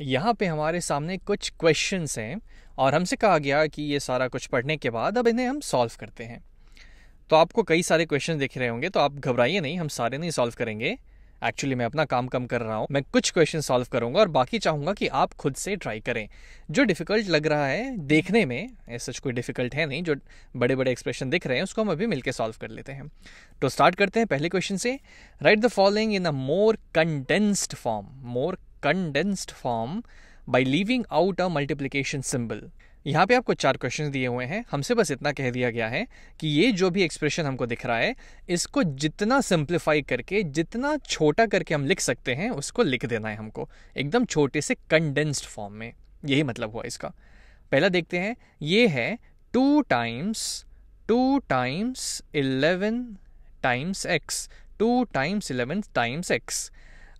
यहाँ पे हमारे सामने कुछ क्वेश्चंस हैं और हमसे कहा गया कि ये सारा कुछ पढ़ने के बाद अब इन्हें हम सॉल्व करते हैं तो आपको कई सारे क्वेश्चन दिख रहे होंगे तो आप घबराइए नहीं हम सारे नहीं सॉल्व करेंगे एक्चुअली मैं अपना काम कम कर रहा हूँ मैं कुछ क्वेश्चन सॉल्व करूंगा और बाकी चाहूंगा कि आप खुद से ट्राई करें जो डिफ़िकल्ट लग रहा है देखने में सच कोई डिफ़िकल्ट है नहीं जो बड़े बड़े एक्सप्रेशन दिख रहे हैं उसको हम अभी मिलकर सॉल्व कर लेते हैं तो स्टार्ट करते हैं पहले क्वेश्चन से write the following in a more condensed form more condensed form by leaving out a multiplication symbol. यहाँ पे आपको चार क्वेश्चन दिए हुए हैं हमसे बस इतना कह दिया गया है कि ये जो भी एक्सप्रेशन हमको दिख रहा है इसको जितना सिंप्लीफाई करके जितना छोटा करके हम लिख सकते हैं उसको लिख देना है हमको एकदम छोटे से कंडेंस्ड फॉर्म में यही मतलब हुआ इसका पहला देखते हैं ये है two times two times eleven times X two times eleven times X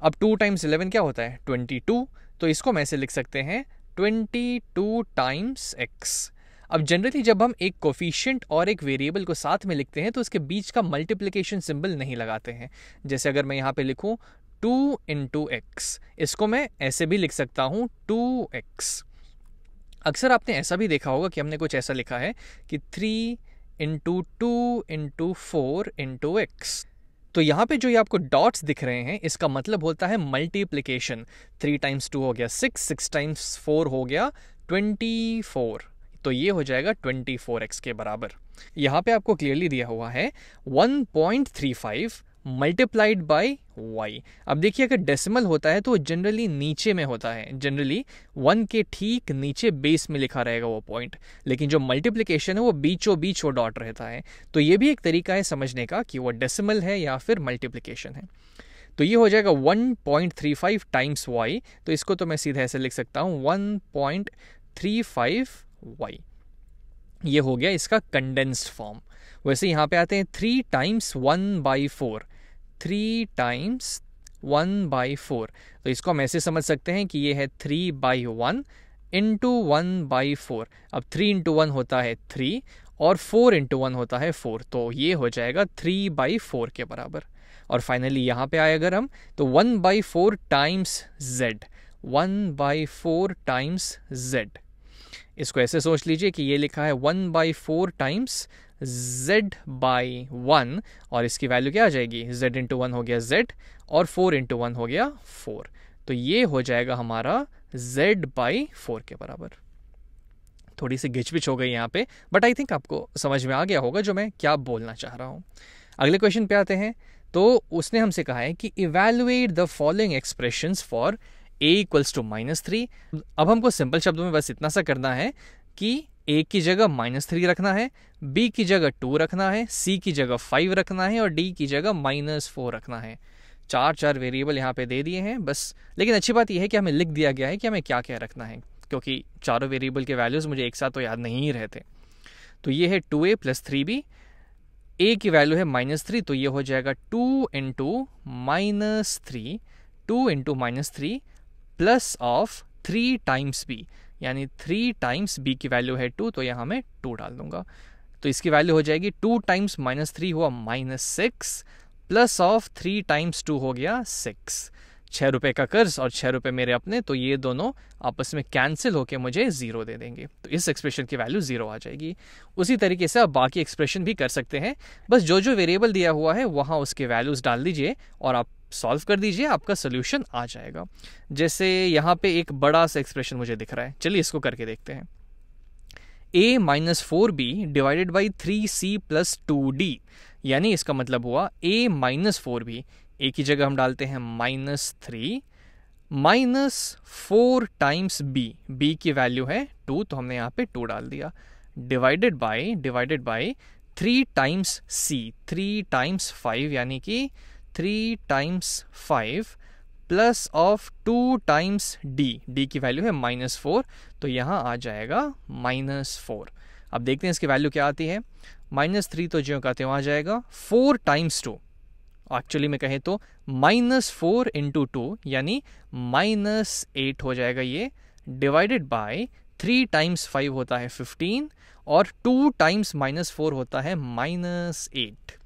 अब टू टाइम्स इलेवन क्या होता है ट्वेंटी टू तो इसको मैं ऐसे लिख सकते हैं ट्वेंटी टू टाइम्स एक्स अब जनरली जब हम एक कोफिशियंट और एक वेरिएबल को साथ में लिखते हैं तो उसके बीच का मल्टीप्लीकेशन सिंबल नहीं लगाते हैं जैसे अगर मैं यहाँ पे लिखूँ टू इंटू एक्स इसको मैं ऐसे भी लिख सकता हूँ टू एक्स अक्सर आपने ऐसा भी देखा होगा कि हमने कुछ ऐसा लिखा है कि three into two into four into X तो यहाँ पे जो ये आपको डॉट्स दिख रहे हैं इसका मतलब होता है मल्टीप्लीकेशन थ्री टाइम्स टू हो गया सिक्स सिक्स टाइम्स फोर हो गया ट्वेंटी फोर तो ये हो जाएगा ट्वेंटी फोर एक्स के बराबर यहाँ पे आपको क्लियरली दिया हुआ है one point three five multiplied by Y अब देखिए अगर डेसिमल होता है तो वो जनरली नीचे में होता है जनरली वन के ठीक नीचे बेस में लिखा रहेगा वो पॉइंट लेकिन जो मल्टीप्लिकेशन है वो बीचो बीच वो डॉट रहता है तो ये भी एक तरीका है समझने का कि वो डेसिमल है या फिर मल्टीप्लिकेशन है तो ये हो जाएगा 1.35 टाइम्स वाई तो इसको तो मैं सीधे ऐसे लिख सकता हूँ 1.35 वाई ये हो गया इसका कंडेंस्ड फॉर्म वैसे यहाँ पे आते हैं three times one by four three times one by four तो इसको हम ऐसे समझ सकते हैं कि ये है three by one into one by four अब थ्री इंटू वन होता है थ्री और फोर इंटू वन होता है फोर तो ये हो जाएगा थ्री बाई फोर के बराबर और फाइनली यहाँ पे आए अगर हम तो one by four times Z one by four times Z इसको ऐसे सोच लीजिए कि ये लिखा है one by four times z by one और इसकी वैल्यू क्या आ जाएगी z इंटू वन हो गया z और फोर इंटू वन हो गया फोर तो ये हो जाएगा हमारा z बाई फोर के बराबर थोड़ी सी घिचबिच हो गई यहाँ पे बट आई थिंक आपको समझ में आ गया होगा जो मैं क्या बोलना चाह रहा हूँ अगले क्वेश्चन पे आते हैं तो उसने हमसे कहा है कि evaluate the following expression for A equals to minus three अब हमको सिंपल शब्दों में बस इतना सा करना है कि ए की जगह माइनस थ्री रखना है बी की जगह टू रखना है सी की जगह फाइव रखना है और डी की जगह माइनस फोर रखना है चार चार वेरिएबल यहाँ पे दे दिए हैं बस लेकिन अच्छी बात यह है कि हमें लिख दिया गया है कि हमें क्या क्या रखना है क्योंकि चारों वेरिएबल के वैल्यूज़ मुझे एक साथ तो याद नहीं रहते तो ये है two A plus three B A की वैल्यू है माइनस थ्री तो ये हो जाएगा two into minus three two into minus three plus of three times B यानी थ्री टाइम्स बी की वैल्यू है टू तो यहाँ मैं टू डाल दूंगा तो इसकी वैल्यू हो जाएगी टू टाइम्स माइनस थ्री हुआ minus six plus of three times two हो गया सिक्स छः रुपये का कर्ज और छः रुपये मेरे अपने तो ये दोनों आपस में कैंसिल होकर मुझे ज़ीरो दे देंगे तो इस एक्सप्रेशन की वैल्यू ज़ीरो आ जाएगी उसी तरीके से आप बाकी एक्सप्रेशन भी कर सकते हैं बस जो जो वेरिएबल दिया हुआ है वहाँ उसके वैल्यूज़ डाल दीजिए और आप सॉल्व कर दीजिए आपका सोल्यूशन आ जाएगा जैसे यहाँ पे एक बड़ा सा एक्सप्रेशन मुझे दिख रहा है चलिए इसको करके देखते हैं A minus four B divided by three C plus two D यानी इसका मतलब हुआ A minus four B A की जगह हम डालते हैं minus three minus four times B B की वैल्यू है टू तो हमने यहाँ पे टू डाल दिया divided by divided by three times C three times five यानी कि three times five plus of two times D D की वैल्यू है माइनस फोर तो यहाँ आ जाएगा माइनस फोर अब देखते हैं इसकी वैल्यू क्या आती है माइनस थ्री तो ज्यों कहते हो आ जाएगा फोर टाइम्स टू एक्चुअली में कहें तो माइनस फोर इंटू टू यानी माइनस एट हो जाएगा ये divided by three times five होता है फिफ्टीन और टू टाइम्स माइनस फोर होता है माइनस एट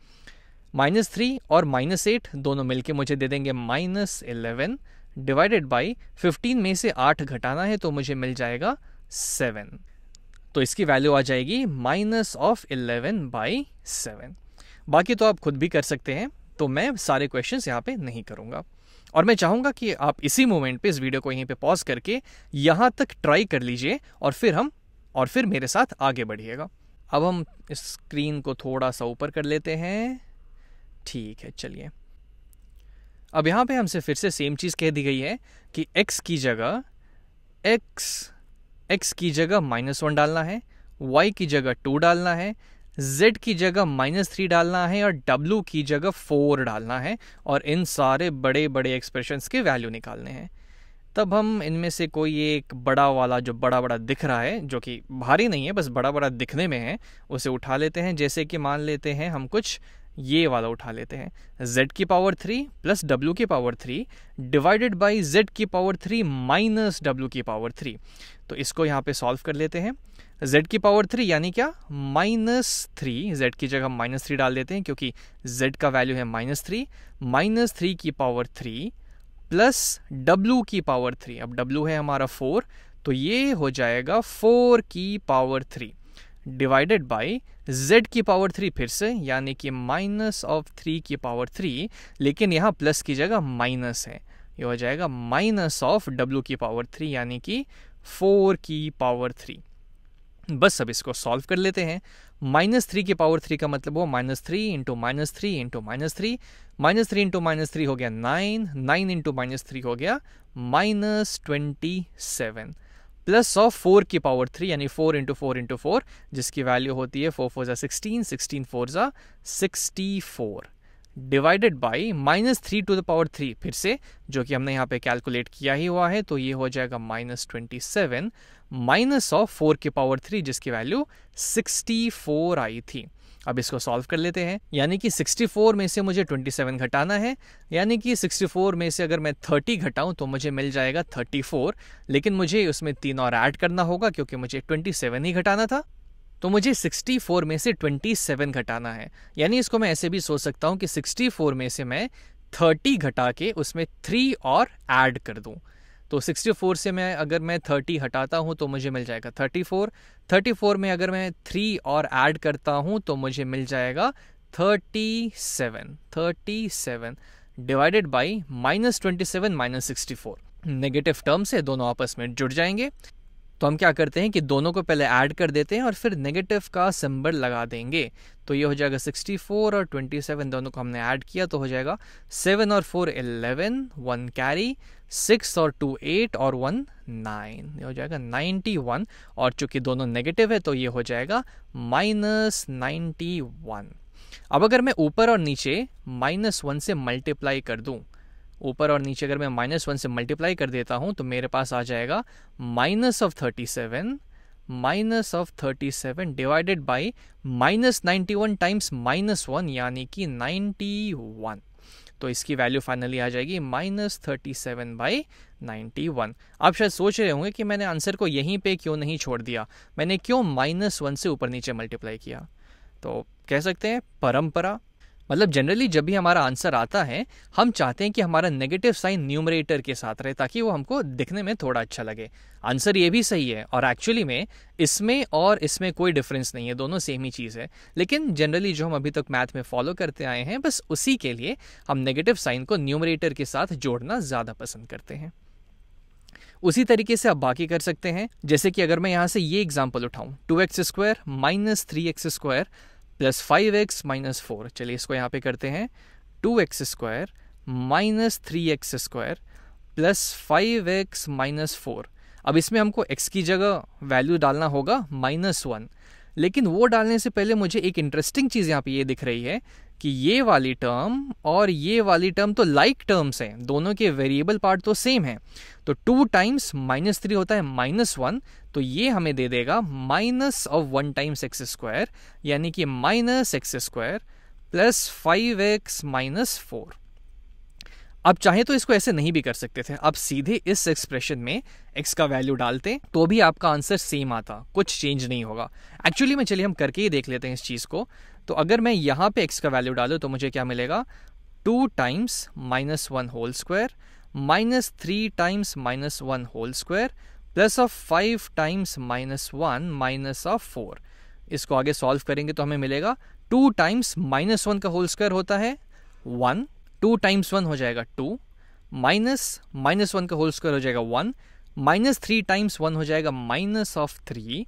माइनस थ्री और माइनस एट दोनों मिलके मुझे दे देंगे minus eleven divided by fifteen में से आठ घटाना है तो मुझे मिल जाएगा सेवन तो इसकी वैल्यू आ जाएगी minus of eleven by seven बाकी तो आप खुद भी कर सकते हैं तो मैं सारे क्वेश्चंस यहाँ पे नहीं करूँगा और मैं चाहूँगा कि आप इसी मोमेंट पे इस वीडियो को यहीं पे पॉज करके यहाँ तक ट्राई कर लीजिए और फिर हम और फिर मेरे साथ आगे बढ़िएगा अब हम स्क्रीन को थोड़ा सा ऊपर कर लेते हैं ठीक है चलिए अब यहाँ पे हमसे फिर से सेम चीज़ कह दी गई है कि x की जगह x x की जगह माइनस वन डालना है y की जगह टू डालना है z की जगह माइनस थ्री डालना है और w की जगह फोर डालना है और इन सारे बड़े बड़े एक्सप्रेशंस के वैल्यू निकालने हैं तब हम इनमें से कोई एक बड़ा वाला जो बड़ा बड़ा दिख रहा है जो कि भारी नहीं है बस बड़ा बड़ा दिखने में है उसे उठा लेते हैं जैसे कि मान लेते हैं हम कुछ ये वाला उठा लेते हैं z की पावर थ्री प्लस w की power three divided by z की पावर थ्री माइनस w की पावर थ्री तो इसको यहाँ पे सॉल्व कर लेते हैं z की पावर थ्री यानी क्या माइनस थ्री जेड की जगह माइनस थ्री डाल देते हैं क्योंकि z का वैल्यू है माइनस थ्री माइनस थ्री की पावर थ्री प्लस डब्लू की पावर थ्री अब डब्लू है हमारा फोर तो ये हो जाएगा फोर की power three divided by z की पावर थ्री फिर से यानी कि माइनस ऑफ थ्री की पावर थ्री लेकिन यहाँ प्लस की जगह माइनस है ये हो जाएगा माइनस ऑफ w की पावर थ्री यानी कि फोर की पावर थ्री बस अब इसको सॉल्व कर लेते हैं माइनस थ्री की पावर थ्री का मतलब वो minus three into minus three into minus three minus three into minus three हो गया nine nine into minus three हो गया minus twenty seven plus of four की पावर थ्री यानी four into four into four जिसकी value होती है four four ज़ा सिक्सटीन सिक्सटीन फोर ज़ा sixty four divided by minus three to the power three फिर से जो कि हमने यहाँ पे कैलकुलेट किया ही हुआ है तो ये हो जाएगा minus twenty seven minus of four की पावर थ्री जिसकी वैल्यू सिक्सटी फोर आई थी अब इसको सॉल्व कर लेते हैं यानी कि 64 में से मुझे 27 घटाना है यानी कि 64 में से अगर मैं 30 घटाऊं तो मुझे मिल जाएगा 34 लेकिन मुझे उसमें तीन और ऐड करना होगा क्योंकि मुझे 27 ही घटाना था तो मुझे 64 में से 27 घटाना है यानी इसको मैं ऐसे भी सोच सकता हूं कि 64 में से मैं 30 घटा के उसमें थ्री और ऐड कर दूँ तो 64 से मैं अगर मैं 30 हटाता हूँ तो मुझे मिल जाएगा 34 34 में अगर मैं 3 और ऐड करता हूँ तो मुझे मिल जाएगा 37 37 divided by minus twenty seven minus sixty four negative term से दोनों आपस में जुड़ जाएंगे तो हम क्या करते हैं कि दोनों को पहले ऐड कर देते हैं और फिर नेगेटिव का सिंबल लगा देंगे तो ये हो जाएगा 64 और 27 दोनों को हमने ऐड किया तो हो जाएगा 7 और 4 11 वन कैरी 6 और 2 8 और 1 नाइन ये हो जाएगा 91 और चूंकि दोनों नेगेटिव है तो ये हो जाएगा माइनस नाइन्टी अब अगर मैं ऊपर और नीचे माइनस वन से मल्टीप्लाई कर दूँ ऊपर और नीचे अगर मैं माइनस वन से मल्टीप्लाई कर देता हूँ तो मेरे पास आ जाएगा minus of thirty seven minus of thirty seven divided by minus ninety one times minus one यानी कि नाइन्टी वन तो इसकी वैल्यू फाइनली आ जाएगी minus thirty seven by ninety one आप शायद सोच रहे होंगे कि मैंने आंसर को यहीं पे क्यों नहीं छोड़ दिया मैंने क्यों माइनस वन से ऊपर नीचे मल्टीप्लाई किया तो कह सकते हैं परंपरा मतलब जनरली जब भी हमारा आंसर आता है हम चाहते हैं कि हमारा नेगेटिव साइन न्यूमरेटर के साथ रहे ताकि वो हमको दिखने में थोड़ा अच्छा लगे आंसर ये भी सही है और एक्चुअली में इसमें और इसमें कोई डिफरेंस नहीं है दोनों सेम ही चीज़ है लेकिन जनरली जो हम अभी तक मैथ में फॉलो करते आए हैं बस उसी के लिए हम नेगेटिव साइन को न्यूमरेटर के साथ जोड़ना ज़्यादा पसंद करते हैं उसी तरीके से आप बाकी कर सकते हैं जैसे कि अगर मैं यहाँ से ये एग्जाम्पल उठाऊँ two X square minus three X square plus five X minus four चलिए इसको यहाँ पे करते हैं two X square minus three X square plus five X minus four अब इसमें हमको एक्स की जगह वैल्यू डालना होगा माइनस वन लेकिन वो डालने से पहले मुझे एक इंटरेस्टिंग चीज़ यहाँ पे ये दिख रही है कि ये वाली टर्म और ये वाली टर्म तो लाइक like टर्म्स हैं दोनों के वेरिएबल पार्ट तो सेम है तो टू टाइम्स माइनस थ्री होता है माइनस वन तो ये हमें दे देगा minus of one times X square यानी कि minus X square plus five X minus four अब चाहे तो इसको ऐसे नहीं भी कर सकते थे आप सीधे इस एक्सप्रेशन में x का वैल्यू डालते तो भी आपका आंसर सेम आता कुछ चेंज नहीं होगा एक्चुअली में चलिए हम करके ही देख लेते हैं इस चीज़ को तो अगर मैं यहाँ पे एक्स का वैल्यू डालूँ तो मुझे क्या मिलेगा two times minus one whole square minus three times minus one whole square plus of five times minus one minus of four इसको आगे सॉल्व करेंगे तो हमें मिलेगा टू टाइम्स माइनस वन का होल स्क्वायर होता है वन टू टाइम्स वन हो जाएगा टू माइनस माइनस वन का होल स्क्वायर हो जाएगा one minus three times one हो जाएगा minus of three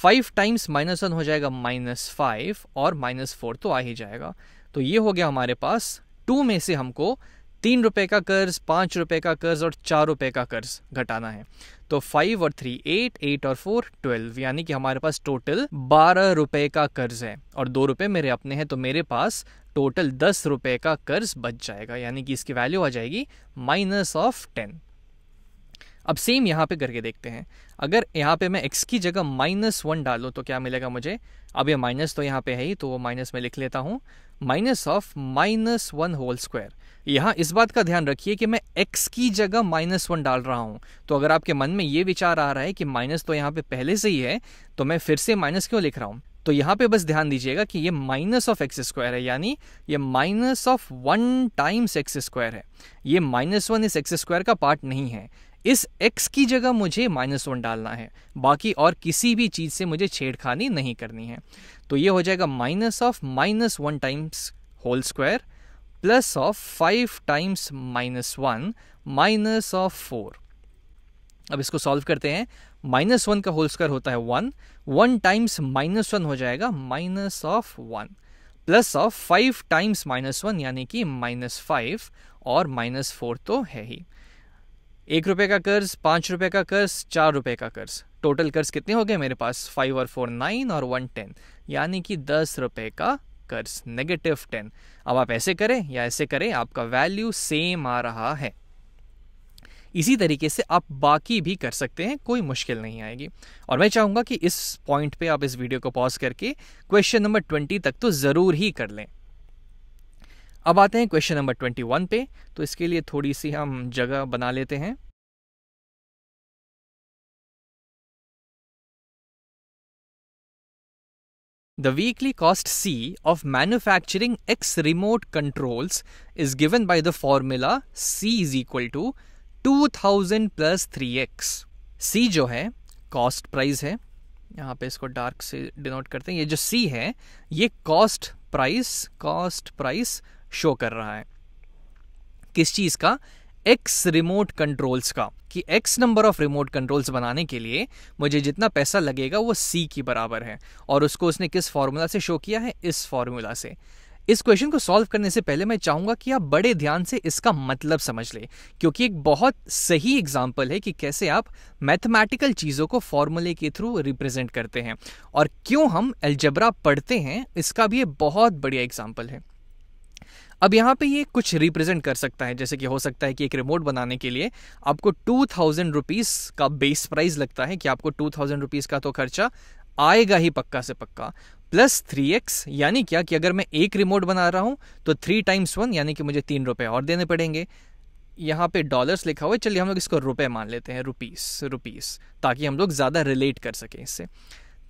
five times minus one हो जाएगा माइनस फाइव और माइनस फोर तो आ ही जाएगा तो ये हो गया हमारे पास टू में से हमको तीन रुपए का कर्ज पांच रुपए का कर्ज और चार रुपए का कर्ज घटाना है तो फाइव और थ्री एट एट और फोर ट्वेल्व यानी कि हमारे पास टोटल बारह रुपए का कर्ज है और दो रुपए मेरे अपने हैं तो मेरे पास टोटल दस रुपए का कर्ज बच जाएगा यानी कि इसकी वैल्यू आ जाएगी माइनस ऑफ टेन अब सेम यहाँ पे करके देखते हैं अगर यहाँ पे मैं x की जगह माइनस वन डालूँ तो क्या मिलेगा मुझे अब ये माइनस तो यहाँ पे है ही तो वो माइनस में लिख लेता हूँ minus of minus one whole square यहाँ इस बात का ध्यान रखिए कि मैं x की जगह माइनस वन डाल रहा हूँ तो अगर आपके मन में ये विचार आ रहा है कि माइनस तो यहाँ पे पहले से ही है तो मैं फिर से माइनस क्यों लिख रहा हूँ तो यहाँ पे बस ध्यान दीजिएगा कि ये माइनस ऑफ एक्स स्क्वायर है यानी ये minus of one times X square है ये माइनस वन इस एक्स स्क्वायर का पार्ट नहीं है इस x की जगह मुझे माइनस वन डालना है बाकी और किसी भी चीज़ से मुझे छेड़खानी नहीं करनी है तो ये हो जाएगा minus of minus one times whole square plus of five times minus one minus of four अब इसको सॉल्व करते हैं माइनस वन का होल स्क्वायर होता है one one times minus one हो जाएगा minus of one plus of five times minus one यानी कि माइनस फाइव और माइनस फोर तो है ही एक रुपये का कर्ज पाँच रुपये का कर्ज चार रुपये का कर्ज टोटल कर्ज कितने हो गए मेरे पास फाइव और फोर नाइन और वन टेन यानी कि दस रुपये का कर्ज नेगेटिव टेन अब आप ऐसे करें या ऐसे करें आपका वैल्यू सेम आ रहा है इसी तरीके से आप बाकी भी कर सकते हैं कोई मुश्किल नहीं आएगी और मैं चाहूंगा कि इस पॉइंट पे आप इस वीडियो को पॉज करके क्वेश्चन नंबर ट्वेंटी तक तो ज़रूर ही कर लें अब आते हैं क्वेश्चन नंबर ट्वेंटी वन पे तो इसके लिए थोड़ी सी हम जगह बना लेते हैं cost C of manufacturing X remote controls is given is the formula C is equal to two thousand 2000 three 3X. C जो है कॉस्ट प्राइस है यहाँ पे इसको डार्क से डिनोट करते हैं ये जो सी है ये cost price cost price show कर रहा है किस चीज़ का एक्स रिमोट कंट्रोल्स का कि X number of remote controls बनाने के लिए मुझे जितना पैसा लगेगा वो सी की बराबर है और उसको उसने किस फॉर्मूला से शो किया है इस फॉर्मूला से इस क्वेश्चन को सॉल्व करने से पहले मैं चाहूंगा कि आप बड़े ध्यान से इसका मतलब समझ लें क्योंकि एक बहुत सही एग्जाम्पल है कि कैसे आप मैथमेटिकल चीज़ों को फॉर्मूले के थ्रू रिप्रेजेंट करते हैं और क्यों हम एल्जबरा पढ़ते हैं इसका भी एक बहुत बढ़िया एग्जाम्पल है अब यहाँ पे ये कुछ रिप्रेजेंट कर सकता है जैसे कि हो सकता है कि एक रिमोट बनाने के लिए आपको टू थाउजेंड रुपीज़ का बेस प्राइस लगता है कि आपको टू थाउजेंड रुपीज़ का तो खर्चा आएगा ही पक्का से पक्का प्लस थ्री एक्स यानी क्या कि अगर मैं एक रिमोट बना रहा हूँ तो थ्री टाइम्स वन यानी कि मुझे तीन रुपये और देने पड़ेंगे यहाँ पे डॉलर्स लिखा हुआ है चलिए हम लोग इसको रुपए मान लेते हैं रुपीस रुपीस ताकि हम लोग ज़्यादा रिलेट कर सकें इससे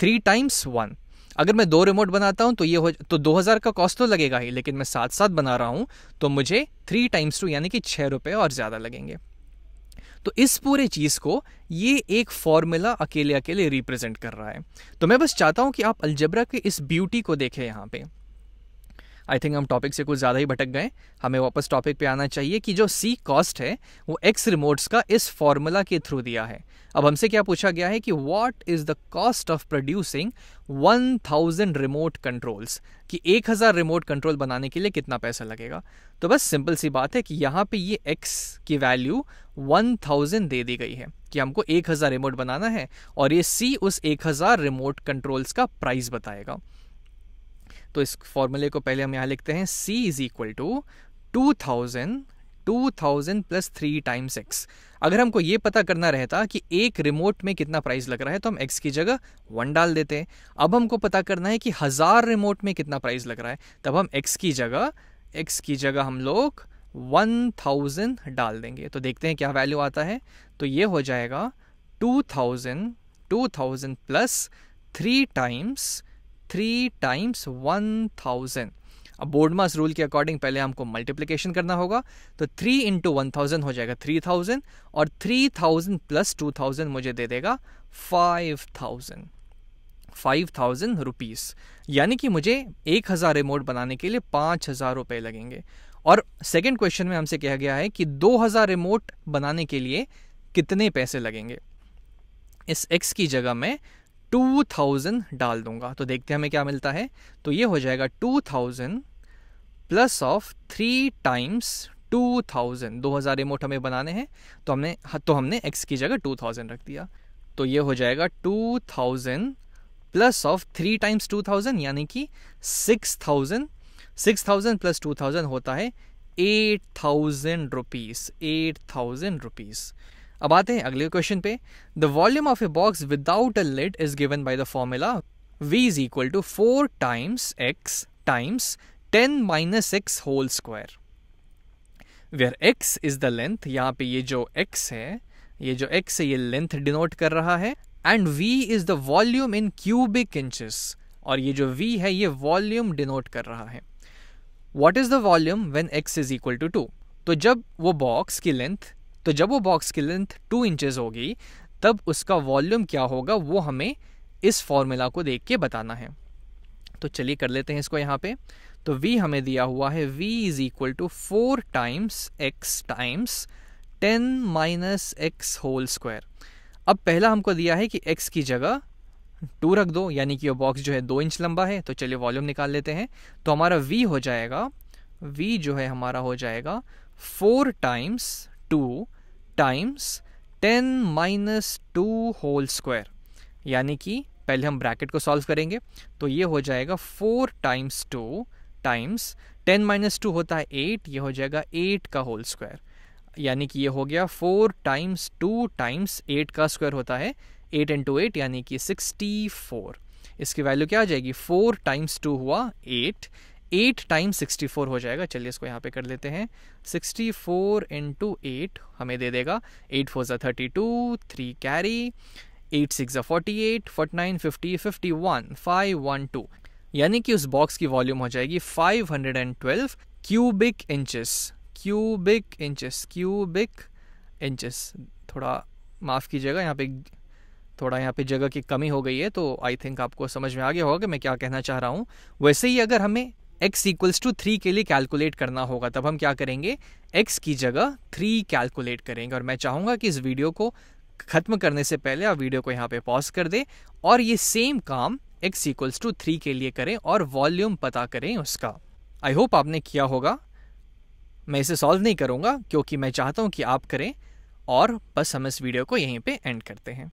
थ्री टाइम्स वन अगर मैं दो रिमोट बनाता हूँ तो ये हो तो 2000 का कॉस्ट तो लगेगा ही लेकिन मैं साथ साथ बना रहा हूँ तो मुझे थ्री टाइम्स टू यानी कि छः रुपये और ज़्यादा लगेंगे तो इस पूरे चीज़ को ये एक फॉर्मूला अकेले अकेले रिप्रेजेंट कर रहा है तो मैं बस चाहता हूँ कि आप अलजबरा के इस ब्यूटी को देखें यहाँ पे आई थिंक हम टॉपिक से कुछ ज़्यादा ही भटक गए हमें वापस टॉपिक पे आना चाहिए कि जो सी कॉस्ट है वो एक्स रिमोट्स का इस फॉर्मूला के थ्रू दिया है अब हमसे क्या पूछा गया है कि what is the cost of producing thousand remote controls कि हजार रिमोट कंट्रोल बनाने के लिए कितना पैसा लगेगा तो बस सिंपल सी बात है कि यहाँ पे ये x की वैल्यू वन थाउजेंड दे दी गई है कि हमको एक हजार रिमोट बनाना है और ये c उस एक हजार रिमोट कंट्रोल्स का प्राइस बताएगा तो इस फॉर्मूले को पहले हम यहाँ लिखते हैं C is equal to two thousand two thousand plus three times X अगर हमको ये पता करना रहता कि एक रिमोट में कितना प्राइस लग रहा है तो हम एक्स की जगह वन डाल देते हैं अब हमको पता करना है कि हज़ार रिमोट में कितना प्राइस लग रहा है तब हम एक्स की जगह एक्स की जगह हम लोग वन थाउजेंड डाल देंगे तो देखते हैं क्या वैल्यू आता है तो ये हो जाएगा two thousand two thousand plus three times three times one thousand अब बोर्डमास रूल के अकॉर्डिंग पहले हमको मल्टीप्लीकेशन करना होगा तो थ्री इंटू वन थाउजेंड हो जाएगा थ्री थाउजेंड और three thousand plus two thousand मुझे दे देगा five thousand five thousand rupees यानी कि मुझे एक हज़ार रिमोट बनाने के लिए पांच हज़ार रुपए लगेंगे और सेकेंड क्वेश्चन में हमसे कहा गया है कि दो हज़ार रिमोट बनाने के लिए कितने पैसे लगेंगे इस एक्स की जगह मैं टू थाउजेंड डाल दूंगा तो देखते हैं हमें क्या मिलता है तो ये हो जाएगा two thousand plus of three times two thousand दो हज़ार रिमोट हमें बनाने हैं तो हमने तो हमने x की जगह टू थाउजेंड रख दिया तो ये हो जाएगा two thousand plus of three times two thousand यानी कि six thousand six thousand plus two thousand होता है eight thousand rupees eight thousand rupees अब आते हैं अगले क्वेश्चन पे the volume of a box without a lid is given by the formula v is equal to four times X times ten minus X whole square where x is the length यहाँ पे ये जो x है ये जो x है ये length denote कर रहा है and v is the volume in cubic inches और ये जो v है ये वॉल्यूम डिनोट कर रहा है what is the volume when X is equal to two तो जब वो बॉक्स की लेंथ तो जब वो बॉक्स की लेंथ टू इंचज़ होगी तब उसका वॉल्यूम क्या होगा वो हमें इस फॉर्मूला को देख के बताना है तो चलिए कर लेते हैं इसको यहाँ पे तो v हमें दिया हुआ है v is equal to four times X times ten minus X whole square अब पहला हमको दिया है कि x की जगह टू रख दो यानी कि वो बॉक्स जो है दो इंच लंबा है तो चलिए वॉल्यूम निकाल लेते हैं तो हमारा v हो जाएगा v जो है हमारा हो जाएगा four times two times ten minus two whole square यानी कि पहले हम ब्रैकेट को सॉल्व करेंगे तो ये हो जाएगा four times two times ten minus two होता है एट ये हो जाएगा एट का होल स्क्वायर यानी कि ये हो गया four times two times eight का स्क्वायर होता है एट इंटू टू एट यानी कि सिक्सटी फोर इसकी वैल्यू क्या आ जाएगी फोर टाइम्स टू हुआ eight eight time sixty four हो जाएगा चलिए इसको यहाँ पे कर लेते हैं सिक्सटी फोर इंटू एट हमें दे देगा एट फोर ज़ा thirty two three carry eight six ज़ा forty eight forty nine fifty fifty one five one two यानी कि उस बॉक्स की वॉल्यूम हो जाएगी five hundred and twelve cubic inches cubic inches cubic inches थोड़ा माफ़ कीजिएगा यहाँ पे थोड़ा यहाँ पे जगह की कमी हो गई है तो आई थिंक आपको समझ में आ गया होगा कि मैं क्या कहना चाह रहा हूँ वैसे ही अगर हमें x इक्वल्स टू थ्री के लिए कैलकुलेट करना होगा तब हम क्या करेंगे x की जगह थ्री कैलकुलेट करेंगे और मैं चाहूँगा कि इस वीडियो को ख़त्म करने से पहले आप वीडियो को यहाँ पे पॉज कर दें और ये सेम काम x इक्वल्स टू थ्री के लिए करें और वॉल्यूम पता करें उसका आई होप आपने किया होगा मैं इसे सॉल्व नहीं करूँगा क्योंकि मैं चाहता हूँ कि आप करें और बस हम इस वीडियो को यहीं पे एंड करते हैं